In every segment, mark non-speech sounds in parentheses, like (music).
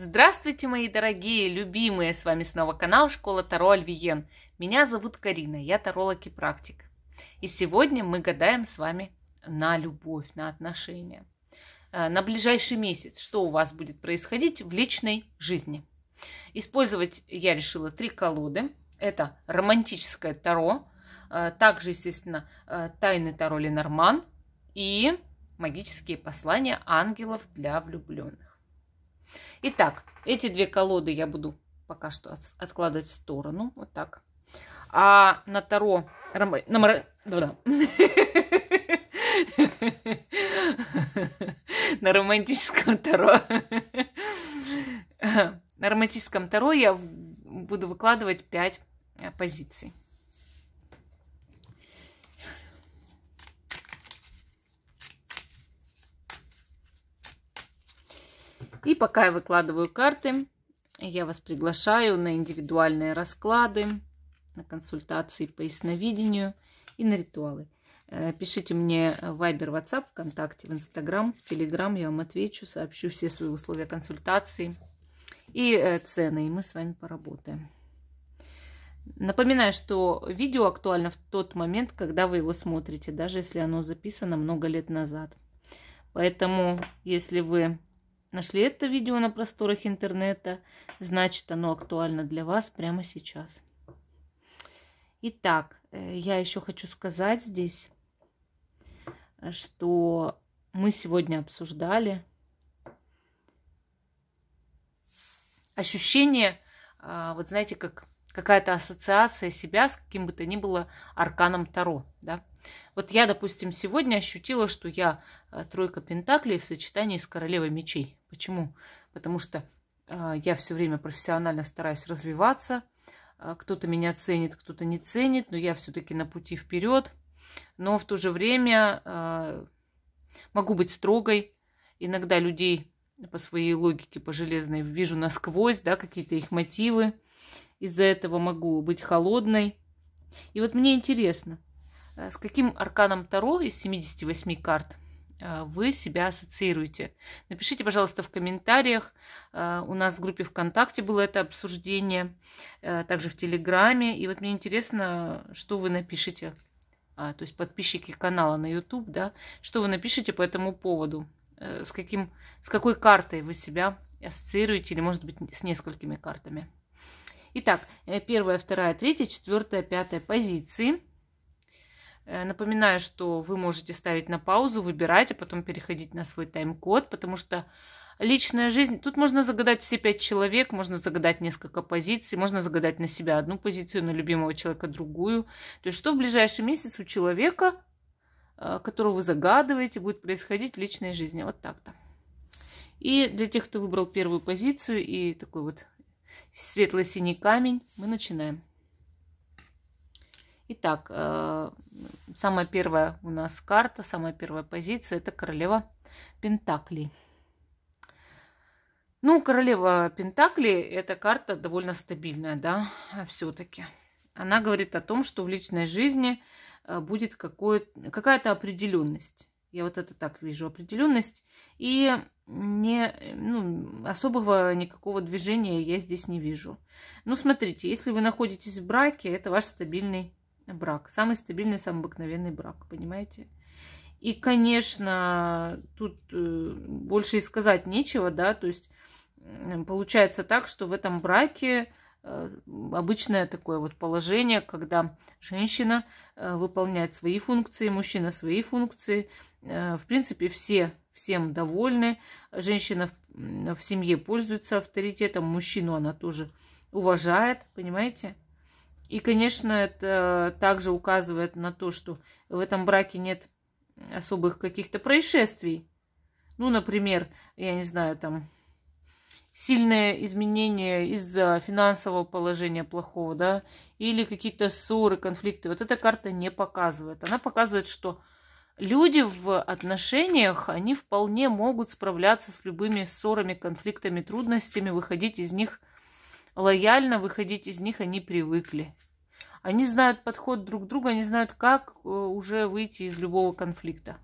Здравствуйте, мои дорогие, любимые! С вами снова канал Школа Таро Альвиен. Меня зовут Карина, я таролог и практик. И сегодня мы гадаем с вами на любовь, на отношения. Э, на ближайший месяц, что у вас будет происходить в личной жизни. Использовать я решила три колоды. Это романтическое таро, э, также, естественно, э, тайны таро Ленорман и магические послания ангелов для влюбленных. Итак, эти две колоды я буду пока что откладывать в сторону. Вот так. А на Таро... На мар... (laughs) На романтическом Таро... (laughs) На романтическом Таро я буду выкладывать пять позиций. И пока я выкладываю карты, я вас приглашаю на индивидуальные расклады, на консультации по ясновидению и на ритуалы. Э, пишите мне в Viber, WhatsApp, ВКонтакте, в Инстаграм, в Telegram. Я вам отвечу, сообщу все свои условия консультации и э, цены. И мы с вами поработаем. Напоминаю, что видео актуально в тот момент, когда вы его смотрите, даже если оно записано много лет назад. Поэтому, если вы Нашли это видео на просторах интернета, значит оно актуально для вас прямо сейчас. Итак, э, я еще хочу сказать здесь, что мы сегодня обсуждали ощущение, а, вот знаете, как какая-то ассоциация себя с каким бы то ни было арканом Таро, да, вот я, допустим, сегодня ощутила, что я э, тройка пентаклей в сочетании с королевой мечей. Почему? Потому что а, я все время профессионально стараюсь развиваться. А, кто-то меня ценит, кто-то не ценит, но я все-таки на пути вперед. Но в то же время а, могу быть строгой. Иногда людей по своей логике, по железной, вижу насквозь, да, какие-то их мотивы. Из-за этого могу быть холодной. И вот мне интересно, Э, с каким арканом Таро из 78 карт э, вы себя ассоциируете? Напишите, пожалуйста, в комментариях. Э, у нас в группе ВКонтакте было это обсуждение, также в Телеграме. И вот мне интересно, что вы напишите, а, то есть подписчики канала на YouTube, да, что вы напишите по этому поводу, с, каким, с какой картой вы себя ассоциируете, или, может быть, с несколькими картами. Итак, первая, вторая, третья, четвертая, пятая позиции – Э, напоминаю, что вы можете ставить на паузу, выбирать, а потом переходить на свой тайм-код, потому что личная жизнь... Тут можно загадать все пять человек, можно загадать несколько позиций, можно загадать на себя одну позицию, на любимого человека другую. То есть что в ближайший месяц у человека, э, которого вы загадываете, будет происходить в личной жизни. Вот так-то. И для тех, кто выбрал первую позицию и такой вот светло-синий камень, мы начинаем. Итак, э, самая первая у нас карта, самая первая позиция – это королева Пентаклей. Ну, королева Пентаклей – это карта довольно стабильная, да, все-таки. Она говорит о том, что в личной жизни э, будет какая-то определенность. Я вот это так вижу, определенность. И не, ну, особого никакого движения я здесь не вижу. Ну, смотрите, если вы находитесь в браке, это ваш стабильный брак. Самый стабильный, самый обыкновенный брак, понимаете? И, конечно, тут э, больше и сказать нечего, да, то есть получается так, что в этом браке э, обычное такое вот положение, когда женщина э, выполняет свои функции, мужчина свои функции. В принципе, все всем довольны. Женщина в семье пользуется авторитетом, мужчину она тоже уважает, понимаете? И, конечно, это также указывает на то, что в этом браке нет особых каких-то происшествий. Ну, например, я не знаю, там сильное изменение из-за финансового положения плохого, да, или какие-то ссоры, конфликты. Вот эта карта не показывает. Она показывает, что люди в отношениях, они вполне могут справляться с любыми ссорами, конфликтами, трудностями, выходить из них лояльно выходить из них они привыкли. Они знают подход друг к другу, они знают, как э, уже выйти из любого конфликта.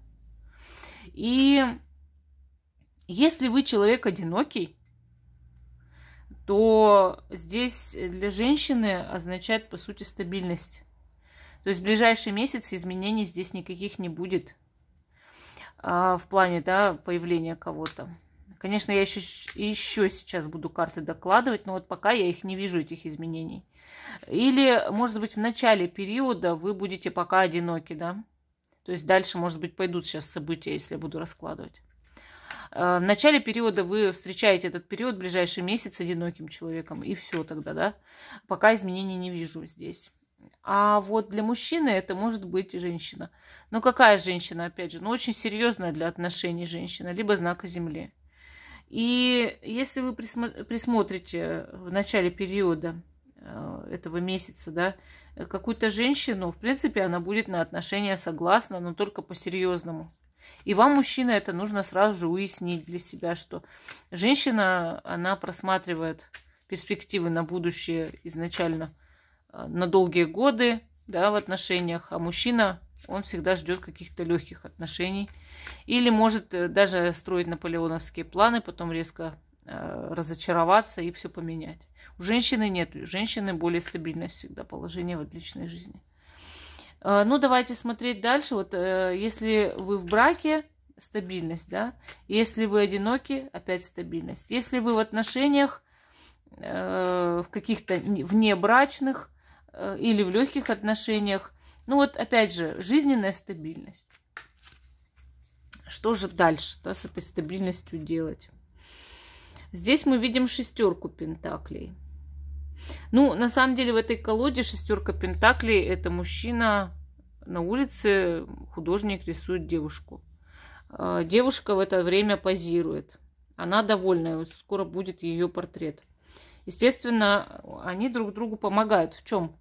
И если вы человек одинокий, то здесь для женщины означает, по сути, стабильность. То есть в ближайший месяц изменений здесь никаких не будет а, в плане да, появления кого-то. Конечно, я еще, еще сейчас буду карты докладывать, но вот пока я их не вижу, этих изменений. Или, может быть, в начале периода вы будете пока одиноки, да? То есть дальше, может быть, пойдут сейчас события, если я буду раскладывать. Э, в начале периода вы встречаете этот период, ближайший месяц, одиноким человеком, и все тогда, да? Пока изменений не вижу здесь. А вот для мужчины это может быть женщина. Но какая женщина, опять же? Ну, очень серьезная для отношений женщина, либо знака Земли. И если вы присмотрите в начале периода э, этого месяца, да, какую-то женщину, в принципе, она будет на отношения согласна, но только по-серьезному. И вам, мужчина, это нужно сразу же уяснить для себя, что женщина, она просматривает перспективы на будущее изначально э, на долгие годы да, в отношениях, а мужчина, он всегда ждет каких-то легких отношений – или может э, даже строить наполеоновские планы, потом резко э, разочароваться и все поменять. У женщины нет. У женщины более стабильное всегда положение в личной жизни. Э, ну, давайте смотреть дальше. Вот если вы в браке, стабильность, да. Если вы одиноки, опять стабильность. Если вы в отношениях, в каких-то внебрачных или в легких отношениях, ну вот опять же, жизненная стабильность. Что же дальше да, с этой стабильностью делать? Здесь мы видим шестерку пентаклей. Ну, на самом деле в этой колоде шестерка пентаклей это мужчина на улице, художник рисует девушку. А, девушка в это время позирует. Она довольная, вот скоро будет ее портрет. Естественно, они друг другу помогают. В чем?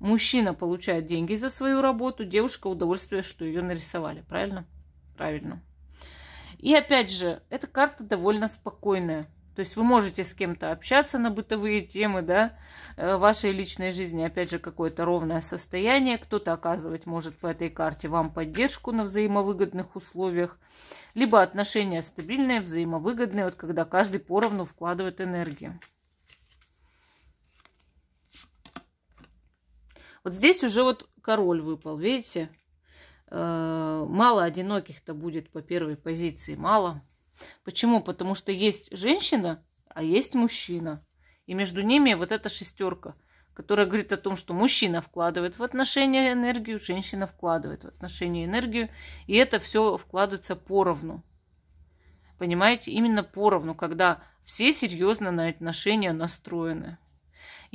Мужчина получает деньги за свою работу, девушка удовольствие, что ее нарисовали, правильно? Правильно. И опять же, эта карта довольно спокойная. То есть вы можете с кем-то общаться на бытовые темы, да, э, вашей личной жизни, опять же, какое-то ровное состояние. Кто-то оказывать может по этой карте вам поддержку на взаимовыгодных условиях. Либо отношения стабильные, взаимовыгодные, вот когда каждый поровну вкладывает энергию. Вот здесь уже вот король выпал, видите? Э, мало одиноких-то будет по первой позиции, мало. Почему? Потому что есть женщина, а есть мужчина. И между ними вот эта шестерка, которая говорит о том, что мужчина вкладывает в отношения энергию, женщина вкладывает в отношения энергию, и это все вкладывается поровну. Понимаете, именно поровну, когда все серьезно на отношения настроены.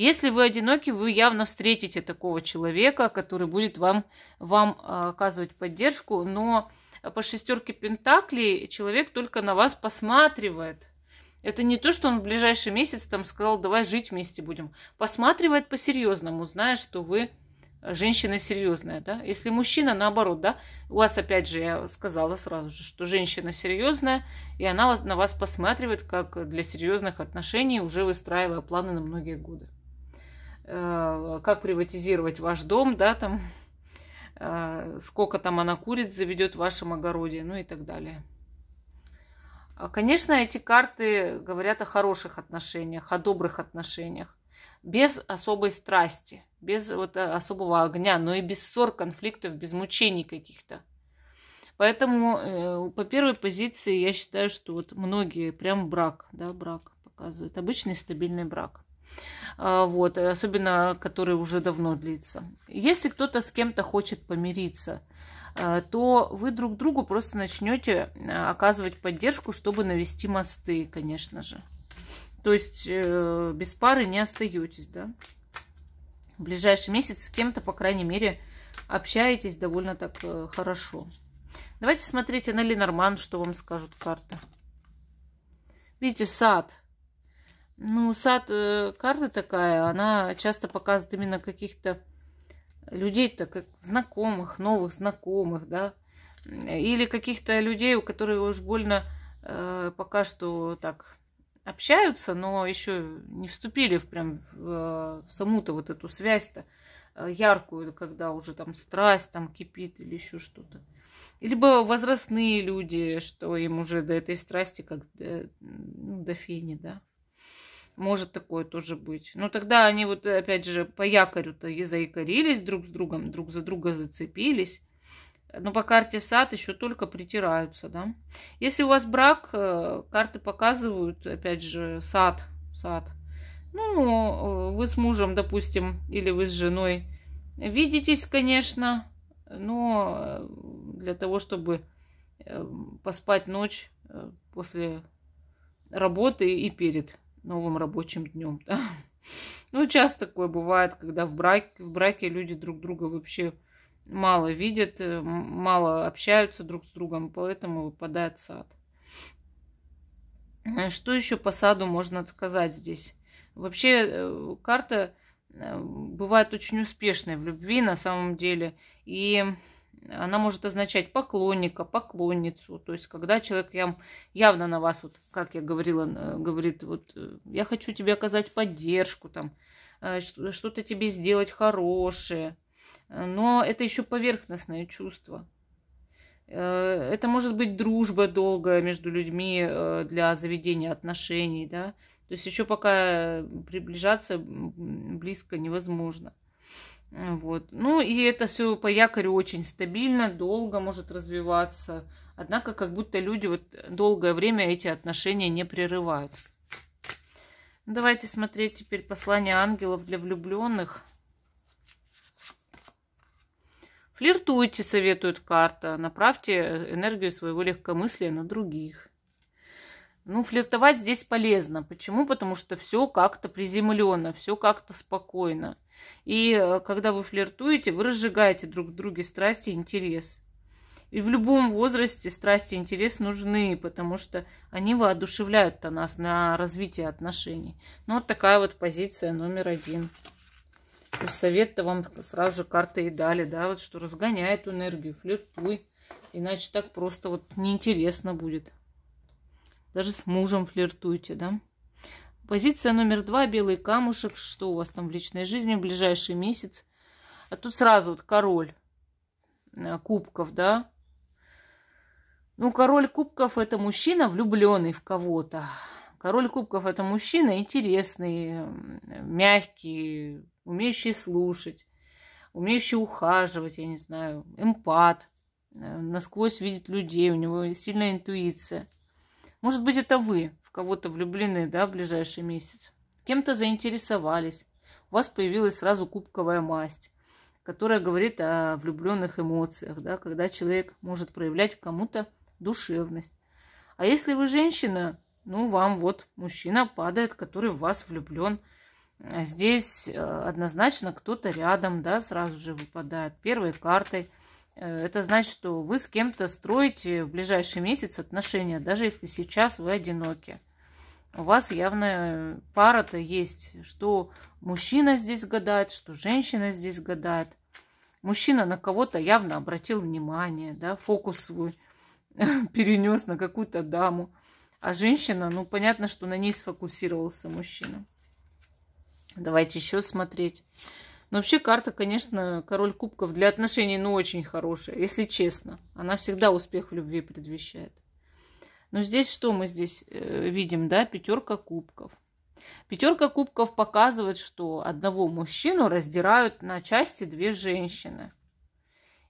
Если вы одиноки, вы явно встретите такого человека, который будет вам, вам а, оказывать поддержку, но по шестерке Пентаклей человек только на вас посматривает. Это не то, что он в ближайший месяц там сказал, давай жить вместе будем. Посматривает по-серьезному, зная, что вы э, женщина серьезная, да. Если мужчина, наоборот, да. У вас, опять же, я сказала сразу же, что женщина серьезная, и она на вас посматривает, как для серьезных отношений, уже выстраивая планы на многие годы. Э, как приватизировать ваш дом, да, там, э, сколько там она куриц заведет в вашем огороде, ну и так далее. А, конечно, эти карты говорят о хороших отношениях, о добрых отношениях, без особой страсти, без вот э, особого огня, но и без ссор, конфликтов, без мучений каких-то. Поэтому по первой позиции я считаю, что вот многие прям брак, да, брак показывают, обычный стабильный брак – а, вот, э, особенно который уже давно длится. Если кто-то с кем-то хочет помириться, э, то вы друг другу просто начнете э, оказывать поддержку, чтобы навести мосты, конечно же. То есть без пары не остаетесь, да? В ближайший месяц с кем-то, по крайней мере, общаетесь довольно так хорошо. Давайте смотрите на Ленорман, что вам скажут карты. Видите, сад – ну, сад, э, карта такая, она часто показывает именно каких-то людей-то, как знакомых, новых знакомых, да, или каких-то людей, у которых уж больно э, пока что так общаются, но еще не вступили в прям в, э, в саму-то вот эту связь-то э, яркую, когда уже там страсть там кипит или еще что-то. Либо возрастные люди, что им уже до этой страсти как до, ну, до фени, да. Может такое тоже быть. Но тогда они вот, опять же, по якорю-то и заикарились друг с другом, друг за друга зацепились. Но по карте сад еще только притираются, да. Если у вас брак, э, карты показывают, опять же, сад, сад. Ну, э, вы с мужем, допустим, или вы с женой видитесь, конечно, но э, для того, чтобы поспать ночь после работы и перед новым рабочим днем. Да? (laughs) Ну, часто такое бывает, когда в браке, в браке люди друг друга вообще мало видят, э, мало общаются друг с другом, поэтому выпадает сад. Э, что еще по саду можно сказать здесь? Вообще э, карта бывает очень успешной в любви на самом деле. И она может означать поклонника, поклонницу. То есть, когда человек явно на вас, вот, как я говорила, э, говорит, вот, э, я хочу тебе оказать поддержку, там, э, что-то тебе сделать хорошее. Но это еще поверхностное чувство. Это может быть дружба долгая между людьми для заведения отношений, да. То есть еще пока приближаться близко невозможно. Э, вот. Ну и это все по якорю очень стабильно, долго может развиваться. Однако как будто люди вот долгое время эти отношения не прерывают. давайте смотреть теперь послание ангелов для влюбленных. Флиртуйте, советует карта. Направьте э, энергию своего легкомыслия на других. Ну, флиртовать здесь полезно. Почему? Потому что все как-то приземленно, все как-то спокойно. И э, когда вы флиртуете, вы разжигаете друг в друге страсти и интерес. И в любом возрасте страсти и интерес нужны, потому что они воодушевляют-то нас на развитие отношений. Ну, вот такая вот позиция номер один. совет-то вам сразу же карты и дали, да, вот что разгоняет энергию, флиртуй. Иначе так просто вот неинтересно будет. Даже с мужем флиртуйте, да. Позиция номер два – белый камушек. Что у вас там в личной жизни в ближайший месяц? А тут сразу вот король э, кубков, да? Ну, король кубков – это мужчина, влюбленный в кого-то. Король кубков – это мужчина интересный, мягкий, умеющий слушать, умеющий ухаживать, я не знаю, эмпат, э, насквозь видит людей, у него сильная интуиция. Может быть, это вы – кого-то влюблены, да, в ближайший месяц, кем-то заинтересовались, у вас появилась сразу кубковая масть, которая говорит о влюбленных эмоциях, да, когда человек может проявлять кому-то душевность. А если вы женщина, ну, вам вот мужчина падает, который в вас влюблен. А здесь э, однозначно кто-то рядом, да, сразу же выпадает первой картой. Э, это значит, что вы с кем-то строите в ближайший месяц отношения, даже если сейчас вы одиноки у вас явно пара-то есть, что мужчина здесь гадает, что женщина здесь гадает. Мужчина на кого-то явно обратил внимание, да, фокус свой (laughs) перенес на какую-то даму. А женщина, ну, понятно, что на ней сфокусировался мужчина. Давайте еще смотреть. Но ну, вообще карта, конечно, король кубков для отношений, ну, очень хорошая, если честно. Она всегда успех в любви предвещает. Но здесь что мы здесь э, видим, да, пятерка кубков. Пятерка кубков показывает, что одного мужчину раздирают на части две женщины.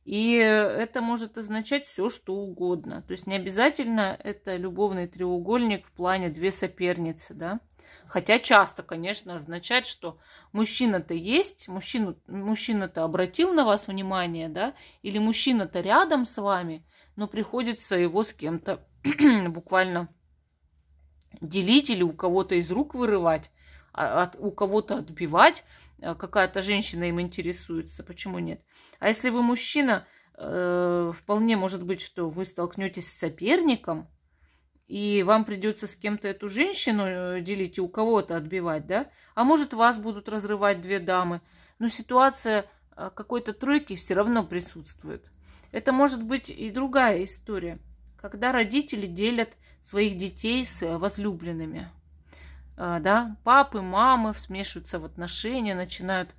И это может означать все, что угодно. То есть не обязательно это любовный треугольник в плане две соперницы, да. Хотя часто, конечно, означает, что мужчина-то есть, мужчину, мужчина-то обратил на вас внимание, да, или мужчина-то рядом с вами, но приходится его с кем-то (clears throat) буквально делить или у кого-то из рук вырывать, а, от, у кого-то отбивать. Э, какая-то женщина им интересуется, почему нет? А если вы мужчина, э, вполне может быть, что вы столкнетесь с соперником, и вам придется с кем-то эту женщину э, делить и у кого-то отбивать, да? А может, вас будут разрывать две дамы. Но ситуация э, какой-то тройки все равно присутствует. Это может быть и другая история – когда родители делят своих детей с э, возлюбленными. А, да, папы, мамы смешиваются в отношения, начинают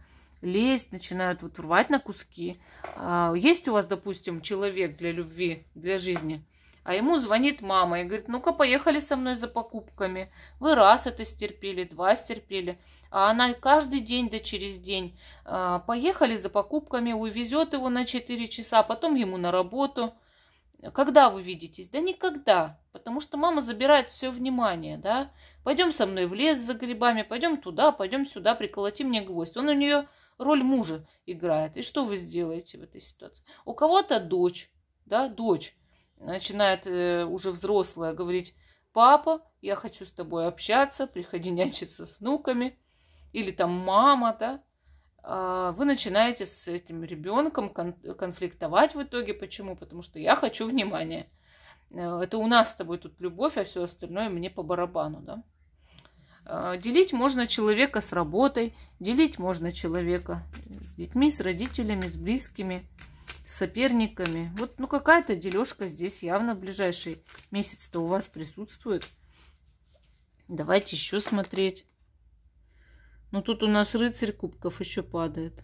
лезть, начинают вот рвать на куски. А, есть у вас, допустим, человек для любви, для жизни, а ему звонит мама и говорит, ну-ка поехали со мной за покупками. Вы раз это стерпели, два стерпели. А она каждый день, да через день, а, поехали за покупками, увезет его на 4 часа, потом ему на работу – когда вы видитесь? Да никогда, потому что мама забирает все внимание, да. Пойдем со мной в лес за грибами, пойдем туда, пойдем сюда, приколоти мне гвоздь. Он у нее роль мужа играет. И что вы сделаете в этой ситуации? У кого-то дочь, да, дочь начинает э, уже взрослая говорить, папа, я хочу с тобой общаться, приходи нянчиться с внуками. Или там мама, да, а, вы начинаете с этим ребенком конфликтовать в итоге. Почему? Потому что я хочу внимания. Э, это у нас с тобой тут любовь, а все остальное мне по барабану, да? А, делить можно человека с работой, делить можно человека с детьми, с родителями, с близкими, с соперниками. Вот ну какая-то дележка здесь явно в ближайший месяц-то у вас присутствует. Давайте еще смотреть. Но тут у нас рыцарь кубков еще падает.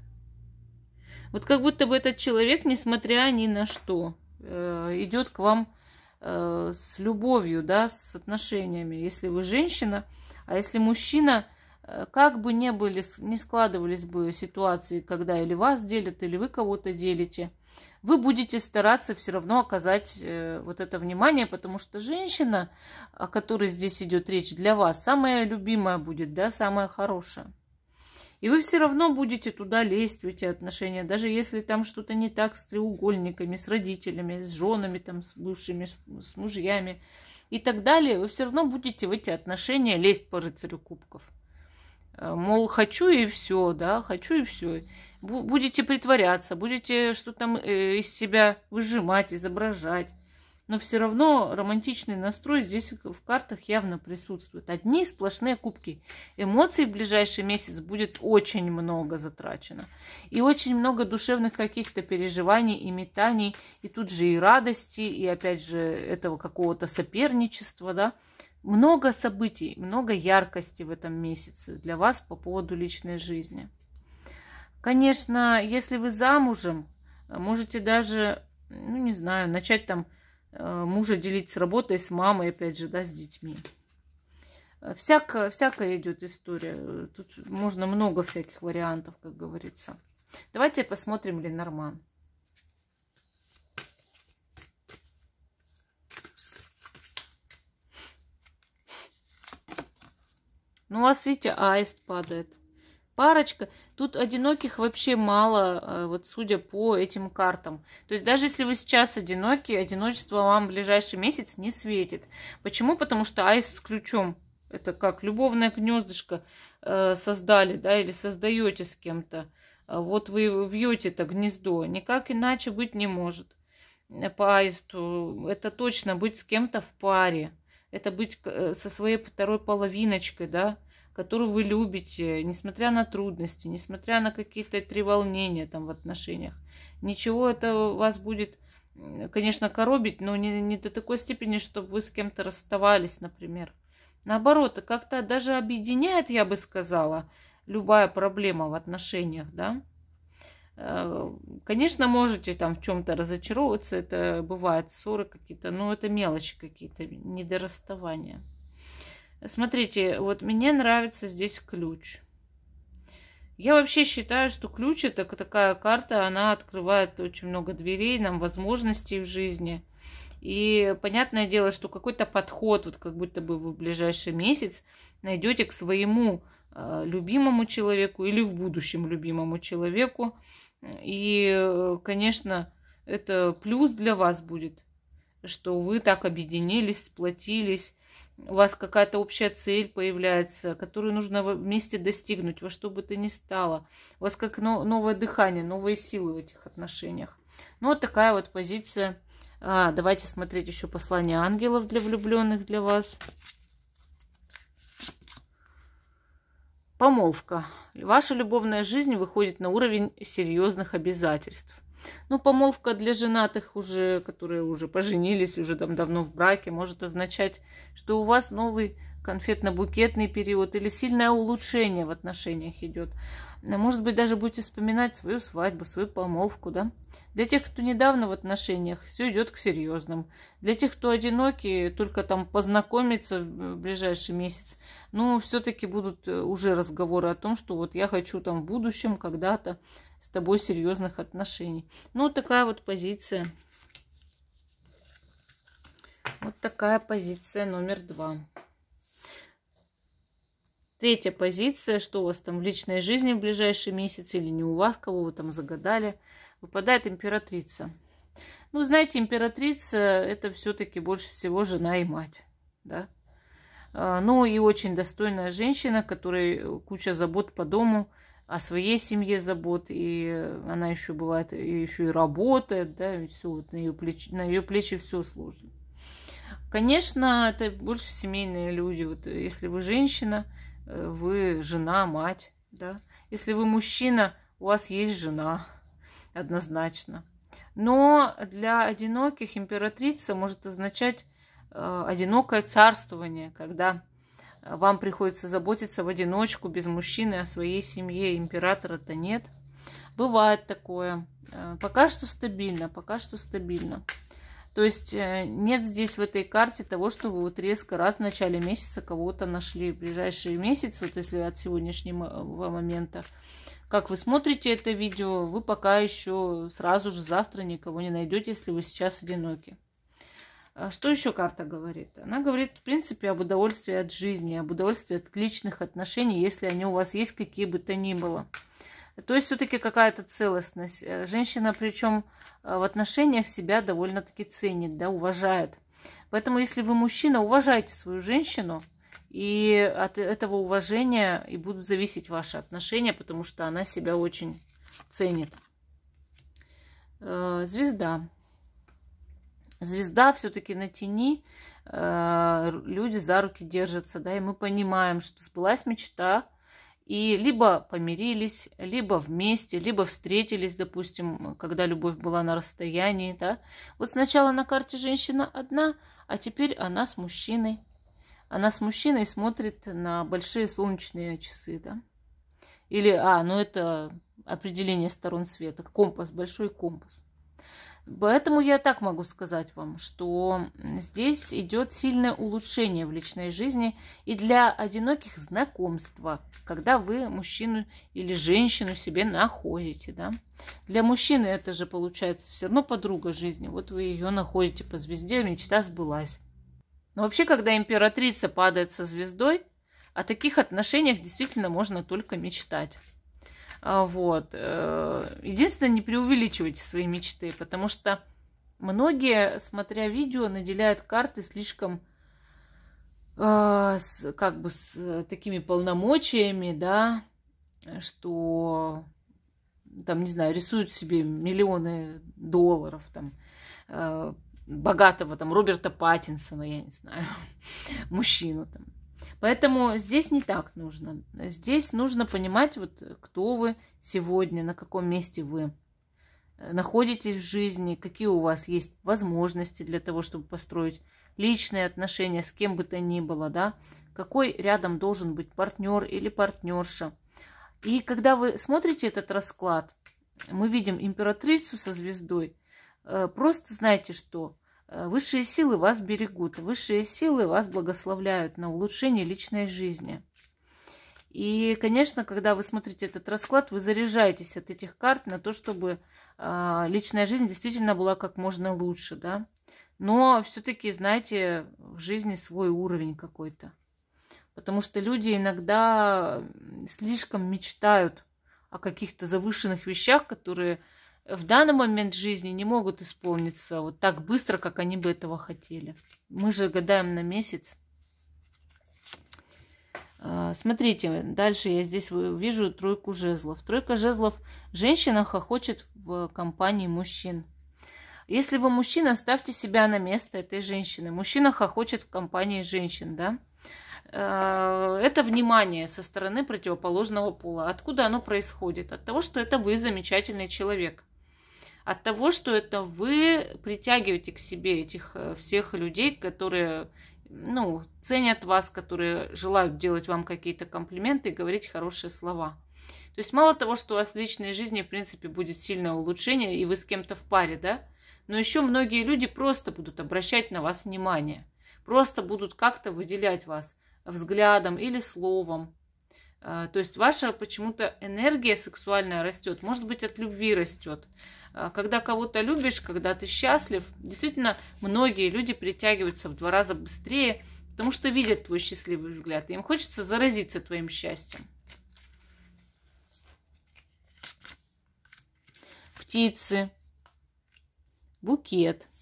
Вот как будто бы этот человек, несмотря ни на что, э, идет к вам э, с любовью, да, с отношениями. Если вы женщина, а если мужчина, э, как бы не были, не складывались бы ситуации, когда или вас делят, или вы кого-то делите – вы будете стараться все равно оказать э, вот это внимание, потому что женщина, о которой здесь идет речь, для вас самая любимая будет, да, самая хорошая. И вы все равно будете туда лезть, в эти отношения, даже если там что-то не так с треугольниками, с родителями, с женами, там, с бывшими, с мужьями и так далее, вы все равно будете в эти отношения лезть по рыцарю кубков. Э, мол, хочу и все, да, хочу и все. Будете притворяться, будете что-то там э, из себя выжимать, изображать. Но все равно романтичный настрой здесь в картах явно присутствует. Одни сплошные кубки. Эмоций в ближайший месяц будет очень много затрачено. И очень много душевных каких-то переживаний и метаний. И тут же и радости, и опять же этого какого-то соперничества, да много событий, много яркости в этом месяце для вас по поводу личной жизни. Конечно, если вы замужем, можете даже, ну не знаю, начать там э, мужа делить с работой, с мамой, опять же, да, с детьми. Всяко, всякая идет история. Тут можно много всяких вариантов, как говорится. Давайте посмотрим Ленорман. Ну, у вас, видите, аист падает парочка. Тут одиноких вообще мало, э, вот судя по этим картам. То есть даже если вы сейчас одиноки, одиночество вам в ближайший месяц не светит. Почему? Потому что айс с ключом. Это как любовное гнездышко э, создали, да, или создаете с кем-то. А вот вы вьете это гнездо. Никак иначе быть не может э, по аисту. Это точно быть с кем-то в паре. Это быть со своей второй половиночкой, да, которую вы любите, несмотря на трудности, несмотря на какие-то треволнения там в отношениях. Ничего это вас будет, конечно, коробить, но не, не до такой степени, чтобы вы с кем-то расставались, например. Наоборот, как-то даже объединяет, я бы сказала, любая проблема в отношениях, да. Э, конечно, можете там в чем-то разочаровываться, это бывает ссоры какие-то, но это мелочи какие-то, недорасставания. Смотрите, вот мне нравится здесь ключ. Я вообще считаю, что ключ это такая карта, она открывает очень много дверей, нам возможностей в жизни. И понятное дело, что какой-то подход, вот как будто бы вы в ближайший месяц найдете к своему э, любимому человеку или в будущем любимому человеку. И, конечно, это плюс для вас будет, что вы так объединились, сплотились, у вас какая-то общая цель появляется, которую нужно вместе достигнуть, во что бы то ни стало. У вас как новое дыхание, новые силы в этих отношениях. Ну, вот такая вот позиция. А, давайте смотреть еще послание ангелов для влюбленных для вас. Помолвка. Ваша любовная жизнь выходит на уровень серьезных обязательств. Ну, помолвка для женатых уже, которые уже поженились, уже там давно в браке, может означать, что у вас новый конфетно-букетный период или сильное улучшение в отношениях идет. А может быть, даже будете вспоминать свою свадьбу, свою помолвку, да? Для тех, кто недавно в отношениях, все идет к серьезным. Для тех, кто одиноки, только там познакомиться э, в ближайший месяц, ну, все-таки будут э, уже разговоры о том, что вот я хочу там в будущем когда-то с тобой серьезных отношений. Ну, такая вот позиция. Вот такая позиция номер два. Третья позиция, что у вас там в личной жизни в ближайшие месяцы или не у вас, кого вы там загадали, выпадает императрица. Ну, знаете, императрица – это все-таки больше всего жена и мать, да. А, ну и очень достойная женщина, которой куча забот по дому, о своей семье забот, и она еще бывает, и еще и работает, да, и все вот на ее плечи, на ее плечи все сложно. Конечно, это больше семейные люди. Вот если вы женщина – Э, вы жена, мать, да. Если вы мужчина, у вас есть жена, однозначно. Но для одиноких императрица может означать э, одинокое царствование, когда э, вам приходится заботиться в одиночку, без мужчины, о своей семье. Императора-то нет. Бывает такое. Пока что стабильно, пока что стабильно. То есть э, нет здесь в этой карте того, чтобы вот резко раз в начале месяца кого-то нашли. В ближайший месяц, вот если от сегодняшнего э, момента, как вы смотрите это видео, вы пока еще сразу же завтра никого не найдете, если вы сейчас одиноки. А что еще карта говорит? Она говорит, в принципе, об удовольствии от жизни, об удовольствии от личных отношений, если они у вас есть, какие бы то ни было. То есть все-таки какая-то целостность. Э, женщина причем э, в отношениях себя довольно-таки ценит, да, уважает. Поэтому если вы мужчина, уважайте свою женщину, и от этого уважения и будут зависеть ваши отношения, потому что она себя очень ценит. Э, звезда. Звезда все-таки на тени, люди за руки держатся, да, и мы понимаем, что сбылась мечта, и либо помирились, либо вместе, либо встретились, допустим, когда любовь была на расстоянии, да. Вот сначала на карте женщина одна, а теперь она с мужчиной. Она с мужчиной смотрит на большие солнечные часы, да. Или, а, ну это определение сторон света, компас, большой компас. Поэтому я так могу сказать вам, что здесь идет сильное улучшение в личной жизни и для одиноких знакомства, когда вы мужчину или женщину себе находите. Да? Для мужчины это же получается все равно подруга жизни. Вот вы ее находите по звезде, мечта сбылась. Но вообще, когда императрица падает со звездой, о таких отношениях действительно можно только мечтать. А, вот. Э, единственное, не преувеличивайте свои мечты, потому что многие, смотря видео, наделяют карты слишком а, с, как бы с такими полномочиями, да, что там, не знаю, рисуют себе миллионы долларов, там, э, богатого, там, Роберта Паттинсона, я не знаю, (laughs) мужчину, там, Поэтому здесь не так нужно. Здесь нужно понимать, вот, кто вы сегодня, на каком месте вы э, находитесь в жизни, какие у вас есть возможности для того, чтобы построить личные отношения с кем бы то ни было, да, какой рядом должен быть партнер или партнерша. И когда вы смотрите этот расклад, мы видим императрицу со звездой, э, просто знаете что Э, высшие силы вас берегут, высшие силы вас благословляют на улучшение личной жизни. И, конечно, когда вы смотрите этот расклад, вы заряжаетесь от этих карт на то, чтобы а, личная жизнь действительно была как можно лучше, да. Но все-таки, знаете, в жизни свой уровень какой-то. Потому что люди иногда слишком мечтают о каких-то завышенных вещах, которые в данный момент жизни не могут исполниться вот так быстро, как они бы этого хотели. Мы же гадаем на месяц. А, смотрите, дальше я здесь вижу тройку жезлов. Тройка жезлов женщина хохочет в компании мужчин. Если вы мужчина, ставьте себя на место этой женщины. Мужчина хохочет в компании женщин, да? А, это внимание со стороны противоположного пола. Откуда оно происходит? От того, что это вы замечательный человек – от того, что это вы притягиваете к себе этих э, всех людей, которые ну, ценят вас, которые желают делать вам какие-то комплименты и говорить хорошие слова. То есть мало того, что у вас в личной жизни, в принципе, будет сильное улучшение, и вы с кем-то в паре, да, но еще многие люди просто будут обращать на вас внимание, просто будут как-то выделять вас взглядом или словом, а, то есть ваша почему-то энергия сексуальная растет, может быть, от любви растет. А, когда кого-то любишь, когда ты счастлив, действительно, многие люди притягиваются в два раза быстрее, потому что видят твой счастливый взгляд, и им хочется заразиться твоим счастьем. Птицы, букет –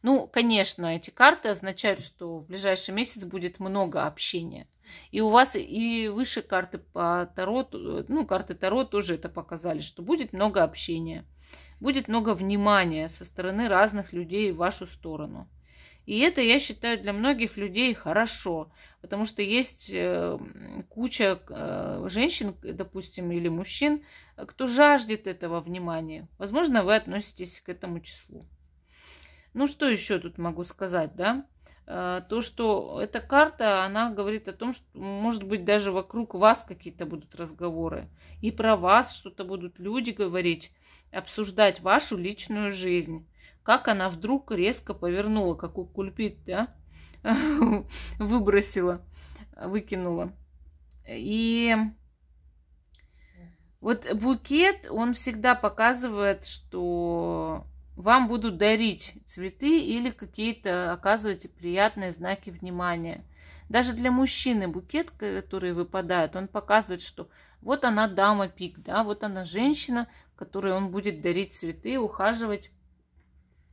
ну, конечно, эти карты означают, что в ближайший месяц будет много общения. И у вас и выше карты по Таро, э, ну, карты Таро тоже это показали, что будет много общения, будет много внимания со стороны разных людей в вашу сторону. И это, я считаю, для многих людей хорошо, потому что есть э, куча э, женщин, допустим, или мужчин, кто жаждет этого внимания. Возможно, вы относитесь к этому числу. Ну, что еще тут могу сказать, да? Э, то, что эта карта, она говорит о том, что, может быть, даже вокруг вас какие-то будут разговоры. И про вас что-то будут люди говорить, обсуждать вашу личную жизнь. Как она вдруг резко повернула, какой кульпит, да? (laughs) Выбросила, выкинула. И вот букет, он всегда показывает, что вам будут дарить цветы или какие-то оказывать приятные знаки внимания. Даже для мужчины букет, который выпадает, он показывает, что вот она дама пик, да, вот она женщина, которой он будет дарить цветы, ухаживать,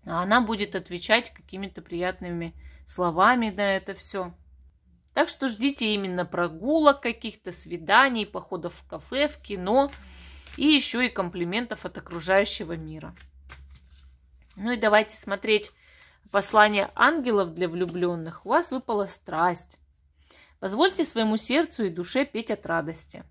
а она будет отвечать какими-то приятными словами на это все. Так что ждите именно прогулок, каких-то свиданий, походов в кафе, в кино и еще и комплиментов от окружающего мира. Ну и давайте смотреть послание ангелов для влюбленных. У вас выпала страсть. Позвольте своему сердцу и душе петь от радости.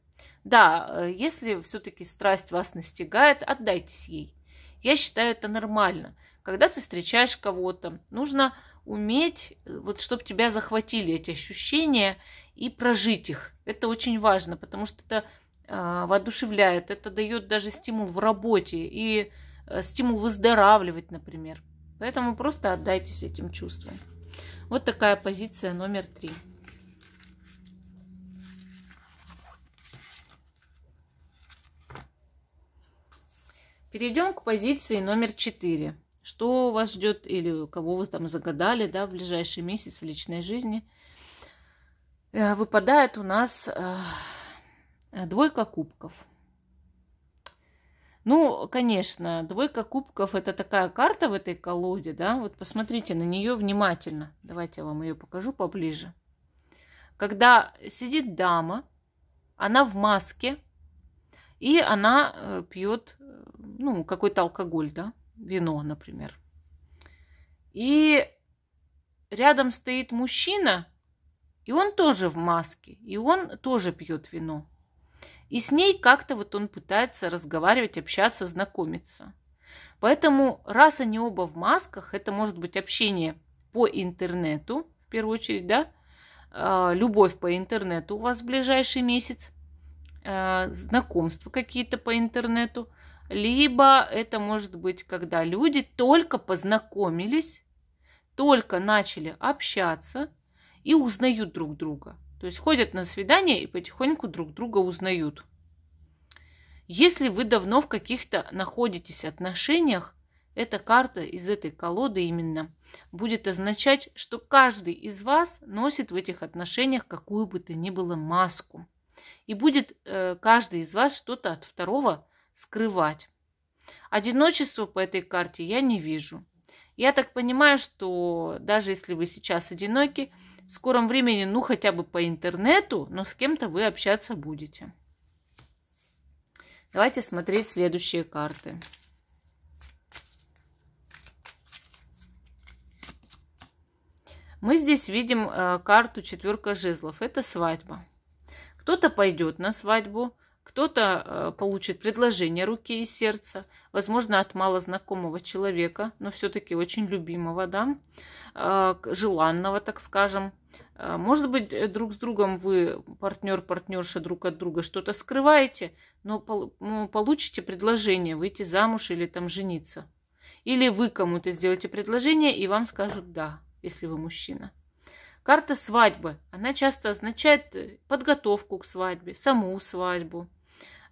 Да, э, если все-таки страсть вас настигает, отдайтесь ей. Я считаю это нормально. Когда ты встречаешь кого-то, нужно уметь, э, вот чтобы тебя захватили эти ощущения и прожить их. Это очень важно, потому что это э, воодушевляет, это дает даже стимул в работе и Э, стимул выздоравливать, например. Поэтому просто отдайтесь этим чувствам. Вот такая позиция номер три. Перейдем к позиции номер четыре. Что вас ждет или кого вы там загадали да, в ближайший месяц в личной жизни? Э, выпадает у нас э, двойка кубков. Ну, конечно, двойка кубков – это такая карта в этой колоде, да? Вот посмотрите на нее внимательно. Давайте я вам ее покажу поближе. Когда сидит дама, она в маске, и она э, пьет э, ну, какой-то алкоголь, да? Вино, например. И рядом стоит мужчина, и он тоже в маске, и он тоже пьет вино. И с ней как-то вот он пытается разговаривать, общаться, знакомиться. Поэтому, раз они оба в масках, это может быть общение по интернету, в первую очередь, да, а, любовь по интернету у вас в ближайший месяц, а, знакомства какие-то по интернету, либо это может быть, когда люди только познакомились, только начали общаться и узнают друг друга. То есть ходят на свидания и потихоньку друг друга узнают. Если вы давно в каких-то находитесь отношениях, эта карта из этой колоды именно будет означать, что каждый из вас носит в этих отношениях какую бы то ни было маску. И будет э, каждый из вас что-то от второго скрывать. Одиночества по этой карте я не вижу. Я так понимаю, что даже если вы сейчас одиноки, в скором времени, ну хотя бы по интернету, но с кем-то вы общаться будете. Давайте смотреть следующие карты. Мы здесь видим э, карту четверка жезлов. Это свадьба. Кто-то пойдет на свадьбу, кто-то э, получит предложение руки и сердца, возможно, от малознакомого человека, но все-таки очень любимого, да, э, желанного, так скажем. Э, может быть, друг с другом вы, партнер, партнерша, друг от друга что-то скрываете, но ну, получите предложение выйти замуж или там жениться. Или вы кому-то сделаете предложение, и вам скажут «да», если вы мужчина. Карта свадьбы, она часто означает подготовку к свадьбе, саму свадьбу,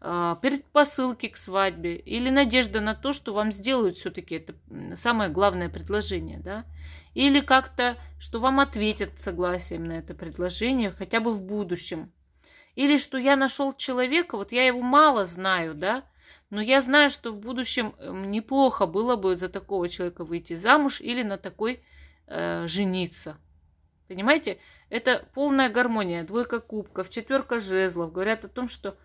а, предпосылки к свадьбе или надежда на то, что вам сделают все-таки это самое главное предложение, да, или как-то, что вам ответят согласием на это предложение хотя бы в будущем, или что я нашел человека, вот я его мало знаю, да, но я знаю, что в будущем эм, неплохо было бы за такого человека выйти замуж или на такой э, жениться. Понимаете, это полная гармония, двойка кубков, четверка жезлов говорят о том, что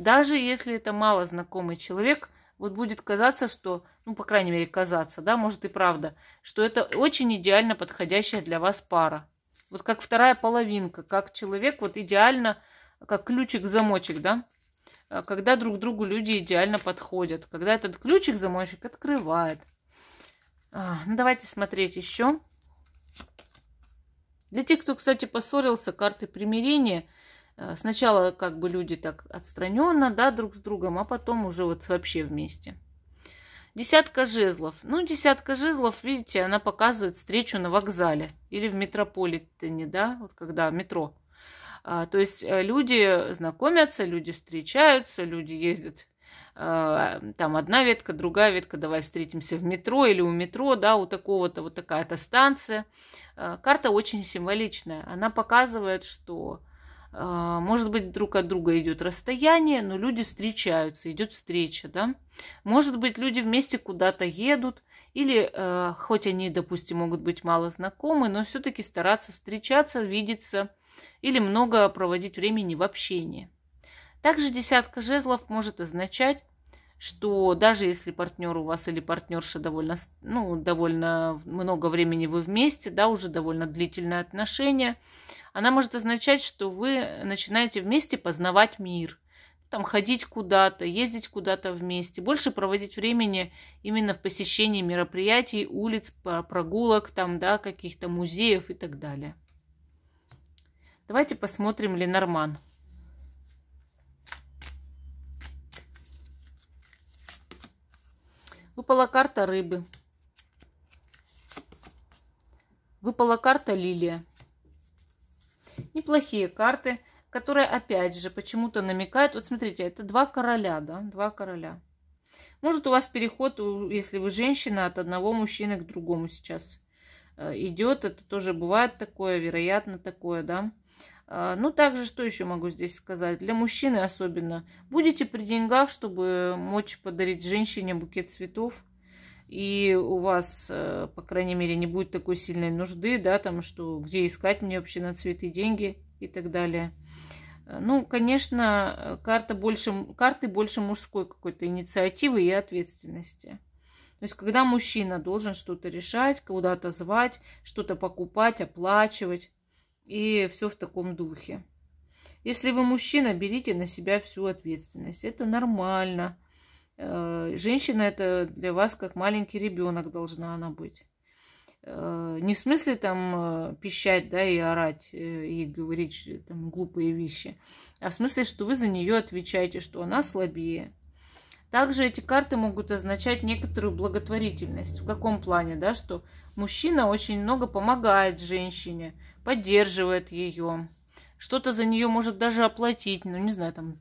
даже если это мало знакомый человек, вот будет казаться, что, ну, по крайней мере, казаться, да, может и правда, что это очень идеально подходящая для вас пара. Вот как вторая половинка, как человек, вот идеально, как ключик-замочек, да, а, когда друг другу люди идеально подходят, когда этот ключик-замочек открывает. А, ну, давайте смотреть еще. Для тех, кто, кстати, поссорился, карты примирения – Э, сначала как бы люди так отстраненно, да, друг с другом, а потом уже вот вообще вместе. Десятка жезлов. Ну, десятка жезлов, видите, она показывает встречу на вокзале или в метрополитене, да, вот когда метро. А, то есть э, люди знакомятся, люди встречаются, люди ездят э, там одна ветка, другая ветка, давай встретимся в метро или у метро, да, у такого-то вот такая-то станция. Карта очень символичная. Она показывает, что а, может быть, друг от друга идет расстояние, но люди встречаются, идет встреча, да. Может быть, люди вместе куда-то едут, или э, хоть они, допустим, могут быть мало знакомы, но все-таки стараться встречаться, видеться или много проводить времени в общении. Также десятка жезлов может означать, что даже если партнер у вас или партнерша довольно, ну, довольно много времени вы вместе, да, уже довольно длительные отношения – она может означать, что вы начинаете вместе познавать мир, там ходить куда-то, ездить куда-то вместе, больше проводить времени именно в посещении мероприятий, улиц, прогулок, там, да, каких-то музеев и так далее. Давайте посмотрим Ленорман. Выпала карта рыбы. Выпала карта лилия. Неплохие карты, которые опять же почему-то намекают. Вот смотрите, это два короля, да, два короля. Может у вас переход, если вы женщина, от одного мужчины к другому сейчас э, идет. Это тоже бывает такое, вероятно такое, да. А, ну, также, что еще могу здесь сказать? Для мужчины особенно. Будете при деньгах, чтобы мочь подарить женщине букет цветов – и у вас, э, по крайней мере, не будет такой сильной нужды, да, там, что где искать мне вообще на цветы деньги и так далее. Э, ну, конечно, карта больше, карты больше мужской какой-то инициативы и ответственности. То есть, когда мужчина должен что-то решать, куда-то звать, что-то покупать, оплачивать, и все в таком духе. Если вы мужчина, берите на себя всю ответственность. Это нормально Э, женщина это для вас как маленький ребенок должна она быть. Э, не в смысле там э, пищать, да, и орать, и говорить там глупые вещи, а в смысле, что вы за нее отвечаете, что она слабее. Также эти карты могут означать некоторую благотворительность. В каком плане, да, что мужчина очень много помогает женщине, поддерживает ее, что-то за нее может даже оплатить, ну, не знаю, там,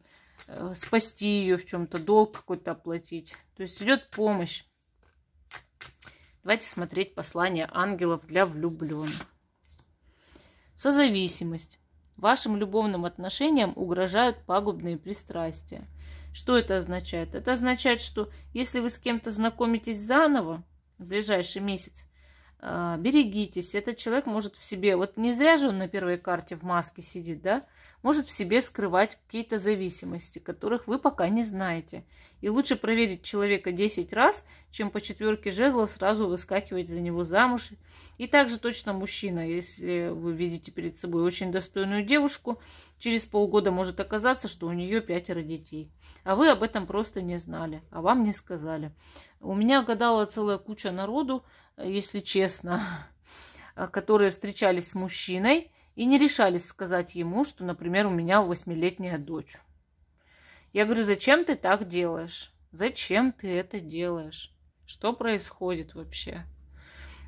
Э, спасти ее в чем-то, долг какой-то оплатить. То есть идет помощь. Давайте смотреть послание ангелов для влюбленных. Созависимость. Вашим любовным отношениям угрожают пагубные пристрастия. Что это означает? Это означает, что если вы с кем-то знакомитесь заново в ближайший месяц, э, берегитесь. Этот человек может в себе... Вот не зря же он на первой карте в маске сидит, да? может в себе скрывать какие-то зависимости, которых вы пока не знаете. И лучше проверить человека 10 раз, чем по четверке жезлов сразу выскакивать за него замуж. И также точно мужчина, если вы видите перед собой очень достойную девушку, через полгода может оказаться, что у нее пятеро детей. А вы об этом просто не знали, а вам не сказали. У меня гадала целая куча народу, если честно, (laughs) которые встречались с мужчиной, и не решались сказать ему, что, например, у меня восьмилетняя дочь. Я говорю, зачем ты так делаешь? Зачем ты это делаешь? Что происходит вообще?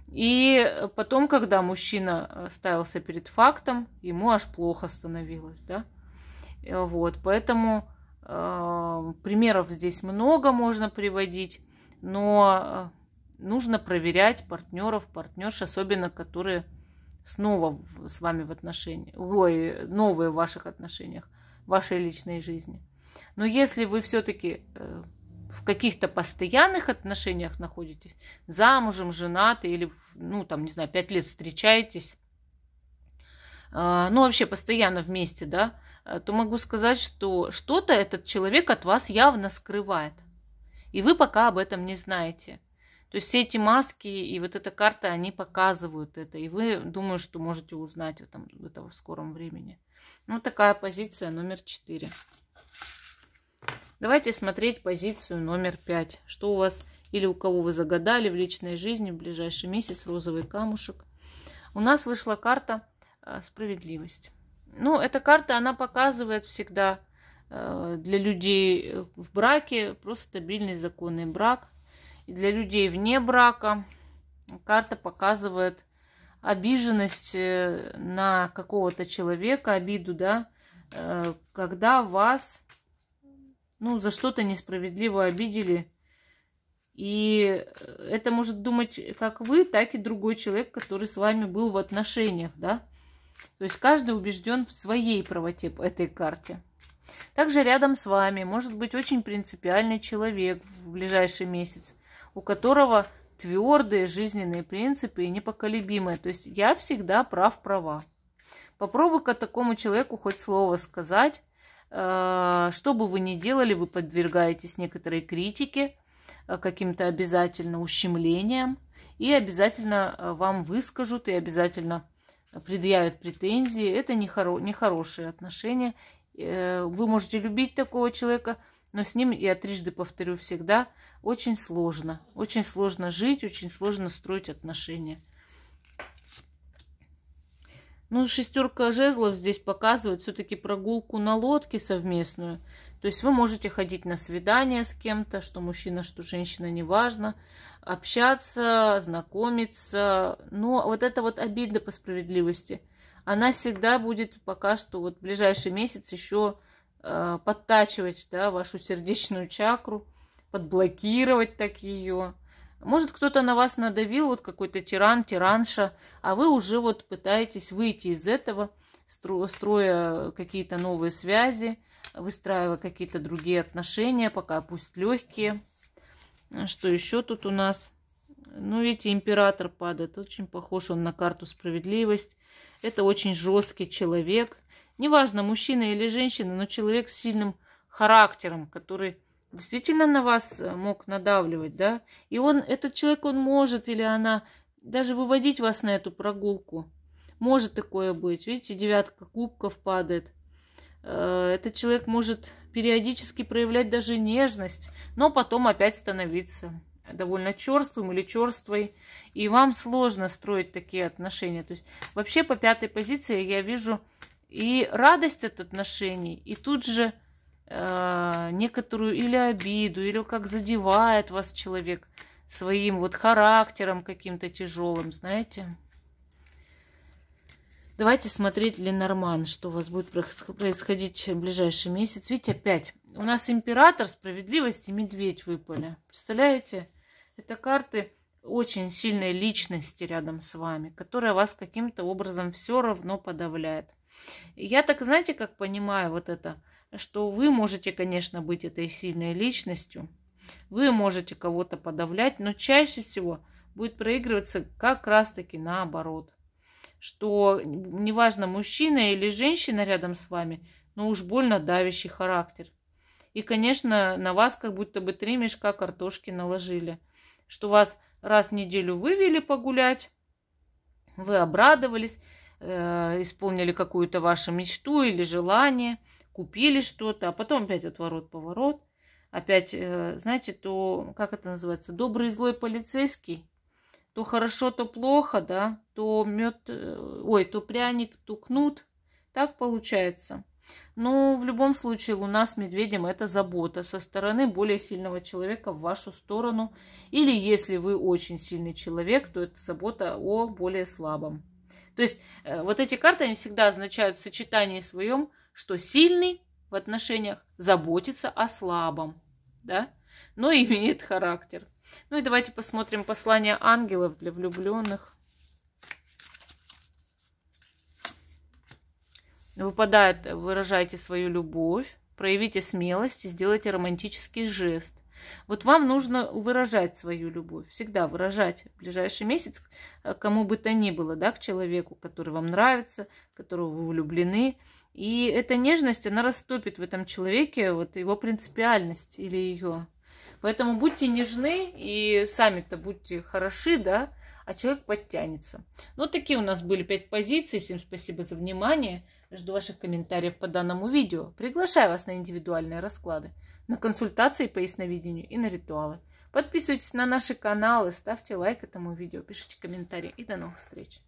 И потом, когда мужчина ставился перед фактом, ему аж плохо становилось, да? Вот, поэтому э, примеров здесь много можно приводить, но нужно проверять партнеров, партнерш, особенно которые снова с вами в отношениях, ой, новые в ваших отношениях, в вашей личной жизни. Но если вы все-таки э, в каких-то постоянных отношениях находитесь, замужем, женаты или, ну, там, не знаю, пять лет встречаетесь, э, ну, вообще постоянно вместе, да, э, то могу сказать, что что-то этот человек от вас явно скрывает. И вы пока об этом не знаете. То есть все эти маски и вот эта карта, они показывают это. И вы, думаю, что можете узнать в, этом, в этом в скором времени. Ну, такая позиция номер 4. Давайте смотреть позицию номер 5. Что у вас или у кого вы загадали в личной жизни в ближайший месяц, розовый камушек. У нас вышла карта э, справедливость. Ну, эта карта, она показывает всегда э, для людей э, в браке просто стабильный законный брак – для людей вне брака карта показывает обиженность э, на какого-то человека, обиду, да, э, когда вас, ну, за что-то несправедливо обидели. И это может думать как вы, так и другой человек, который с вами был в отношениях, да. То есть каждый убежден в своей правоте по этой карте. Также рядом с вами может быть очень принципиальный человек в ближайший месяц у которого твердые жизненные принципы и непоколебимые. То есть я всегда прав права. Попробуй-ка такому человеку хоть слово сказать. Э, что бы вы ни делали, вы подвергаетесь некоторой критике, э, каким-то обязательно ущемлениям. И обязательно э, вам выскажут, и обязательно предъявят претензии. Это нехорошие отношения. Вы можете любить такого человека, но с ним, я трижды повторю всегда, очень сложно. Очень сложно жить, очень сложно строить отношения. Ну, шестерка жезлов здесь показывает все-таки прогулку на лодке совместную. То есть вы можете ходить на свидание с кем-то, что мужчина, что женщина, неважно, общаться, знакомиться. Но вот эта вот обида по справедливости, она всегда будет пока что вот в ближайший месяц еще э, подтачивать да, вашу сердечную чакру подблокировать так ее. Может, кто-то на вас надавил, вот какой-то тиран, тиранша, а вы уже вот пытаетесь выйти из этого, строя какие-то новые связи, выстраивая какие-то другие отношения, пока пусть легкие. Что еще тут у нас? Ну, видите, император падает. Очень похож он на карту справедливость. Это очень жесткий человек. Неважно, мужчина или женщина, но человек с сильным характером, который действительно на вас э, мог надавливать, да? И он, этот человек, он может или она даже выводить вас на эту прогулку. Может такое быть. Видите, девятка кубков падает. Э, этот человек может периодически проявлять даже нежность, но потом опять становиться довольно черствым или черствой. И вам сложно строить такие отношения. То есть вообще по пятой позиции я вижу и радость от отношений, и тут же а, некоторую или обиду, или как задевает вас человек своим вот характером каким-то тяжелым, знаете. Давайте смотреть Ленорман, что у вас будет происходить в ближайший месяц. Видите, опять у нас император, справедливость и медведь выпали. Представляете? Это карты очень сильной личности рядом с вами, которая вас каким-то образом все равно подавляет. Я так, знаете, как понимаю вот это – что вы можете, конечно, быть этой сильной личностью, вы можете кого-то подавлять, но чаще всего будет проигрываться как раз-таки наоборот. Что неважно, мужчина или женщина рядом с вами, но уж больно давящий характер. И, конечно, на вас как будто бы три мешка картошки наложили. Что вас раз в неделю вывели погулять, вы обрадовались, э, исполнили какую-то вашу мечту или желание – купили что-то, а потом опять отворот-поворот. Опять, э, знаете, то, как это называется, добрый и злой полицейский. То хорошо, то плохо, да, то мед, э, ой, то пряник, то кнут. Так получается. Но в любом случае у нас медведем это забота со стороны более сильного человека в вашу сторону. Или если вы очень сильный человек, то это забота о более слабом. То есть э, вот эти карты, они всегда означают в сочетании своем что сильный в отношениях заботится о слабом, да, но (laughs) имеет характер. Ну и давайте посмотрим послание ангелов для влюбленных. Выпадает, выражайте свою любовь, проявите смелость и сделайте романтический жест. Вот вам нужно выражать свою любовь, всегда выражать в ближайший месяц э, кому бы то ни было, да, к человеку, который вам нравится, которого вы влюблены, и эта нежность, она растопит в этом человеке вот его принципиальность или ее. Поэтому будьте нежны и сами-то будьте хороши, да, а человек подтянется. Ну, такие у нас были пять позиций. Всем спасибо за внимание. Жду ваших комментариев по данному видео. Приглашаю вас на индивидуальные расклады, на консультации по ясновидению и на ритуалы. Подписывайтесь на наши каналы, ставьте лайк этому видео, пишите комментарии и до новых встреч!